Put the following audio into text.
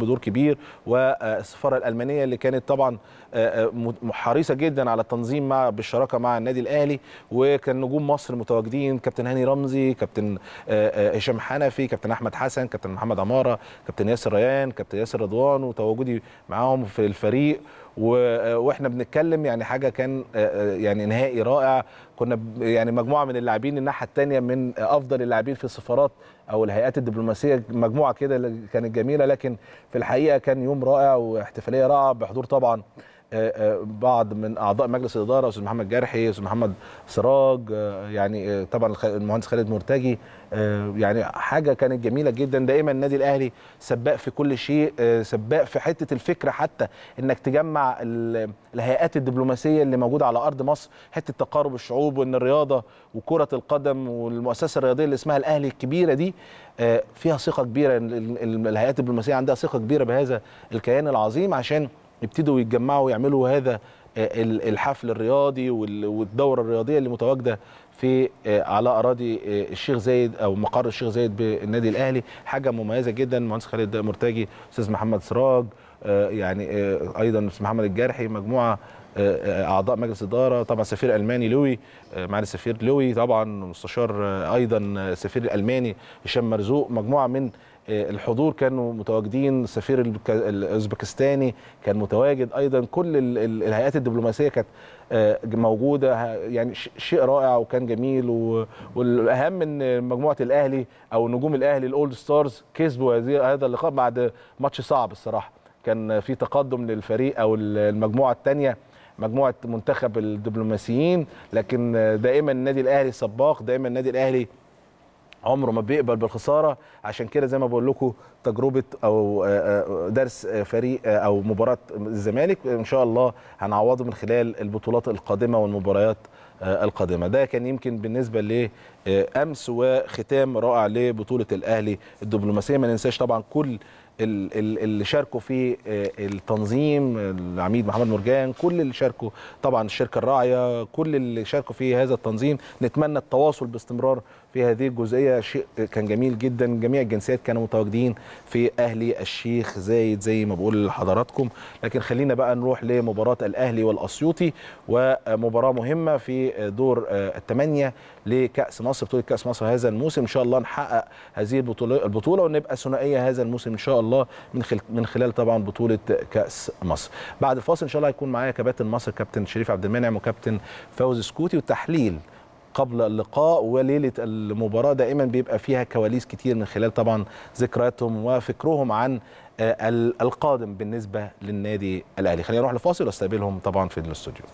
بدور كبير والسفاره الالمانيه اللي كانت طبعا آه، آه، حريصه جدا على التنظيم مع بالشراكه مع النادي الاهلي وكان نجوم مصر متواجدين كابتن هاني رمزي كابتن آه، هشام حنفي كابتن احمد حسن كابتن محمد عماره كابتن ياسر ريان كابتن ياسر رضوان وتواجدي معاهم في الفريق آه، واحنا بنتكلم يعني حاجه كان آه، آه، يعني نهائي رائع كنا يعني مجموعه من اللاعبين الناحيه الثانيه من افضل اللاعبين في السفارات او الهيئات الدبلوماسيه مجموعه كده كانت جميله لكن في الحقيقه كان يوم رائع واحتفاليه رائعه بحضور طبعا آه، آه، بعض من اعضاء مجلس الاداره استاذ محمد جرحي استاذ محمد سراج آه، يعني طبعا المهندس خالد مرتجي يعني حاجه كانت جميله جدا دائما النادي الاهلي سباق في كل شيء سباق في حته الفكره حتى انك تجمع الهيئات الدبلوماسيه اللي موجوده على ارض مصر حته تقارب الشعوب وان الرياضه وكره القدم والمؤسسه الرياضيه اللي اسمها الاهلي الكبيره دي فيها ثقه كبيره الهيئات الدبلوماسيه عندها ثقه كبيره بهذا الكيان العظيم عشان ابتدوا يتجمعوا ويعملوا هذا آه، الحفل الرياضي والدوره الرياضيه اللي متواجده في آه، على اراضي آه، الشيخ زايد او مقر الشيخ زايد بالنادي الاهلي حاجه مميزه جدا المهندس خالد مرتجي استاذ محمد سراج يعني ايضا أستاذ محمد الجرحي مجموعه اعضاء مجلس اداره طبعا سفير الماني لوي معالي السفير لوي طبعا مستشار ايضا السفير الالماني هشام مرزوق مجموعه من آه، الحضور كانوا متواجدين السفير الاوزبكستاني كان متواجد ايضا كل الهيئات الدبلوماسيه كانت آه، موجوده يعني شيء رائع وكان جميل والاهم ان مجموعه الاهلي او نجوم الاهلي الاولد ستارز كسبوا هذا اللقاء بعد ماتش صعب الصراحه كان في تقدم للفريق او المجموعه الثانيه مجموعه منتخب الدبلوماسيين لكن دائما النادي الاهلي سباق دائما النادي الاهلي عمره ما بيقبل بالخساره عشان كده زي ما بقول لكم تجربه او آه، آه، درس آه، فريق او مباراه الزمالك ان شاء الله هنعوضه من خلال البطولات القادمه والمباريات القادمه ده كان يمكن بالنسبه لامس وختام رائع لبطوله الاهلي الدبلوماسيه ما ننساش طبعا كل اللي شاركوا في التنظيم العميد محمد مرجان كل اللي شاركوا طبعا الشركه الراعيه كل اللي شاركوا في هذا التنظيم نتمنى التواصل باستمرار في هذه الجزئيه شيء كان جميل جدا جميع الجنسيات كانوا متواجدين في اهلي الشيخ زايد زي ما بقول لحضراتكم لكن خلينا بقى نروح لمباراه الاهلي والاسيوطي ومباراه مهمه في دور آه، الثمانيه لكاس مصر بطوله كاس مصر هذا الموسم ان شاء الله نحقق هذه البطوله ونبقى ثنائيه هذا الموسم ان شاء الله من من خلال طبعا بطوله كاس مصر بعد الفاصل ان شاء الله هيكون معايا كباتن مصر كابتن شريف عبد المنعم وكابتن فوز سكوتي والتحليل قبل اللقاء وليله المباراه دائما بيبقى فيها كواليس كتير من خلال طبعا ذكرياتهم وفكرهم عن آه، القادم بالنسبه للنادي الاهلي خلينا نروح لفاصل واستقبلهم طبعا في الاستوديو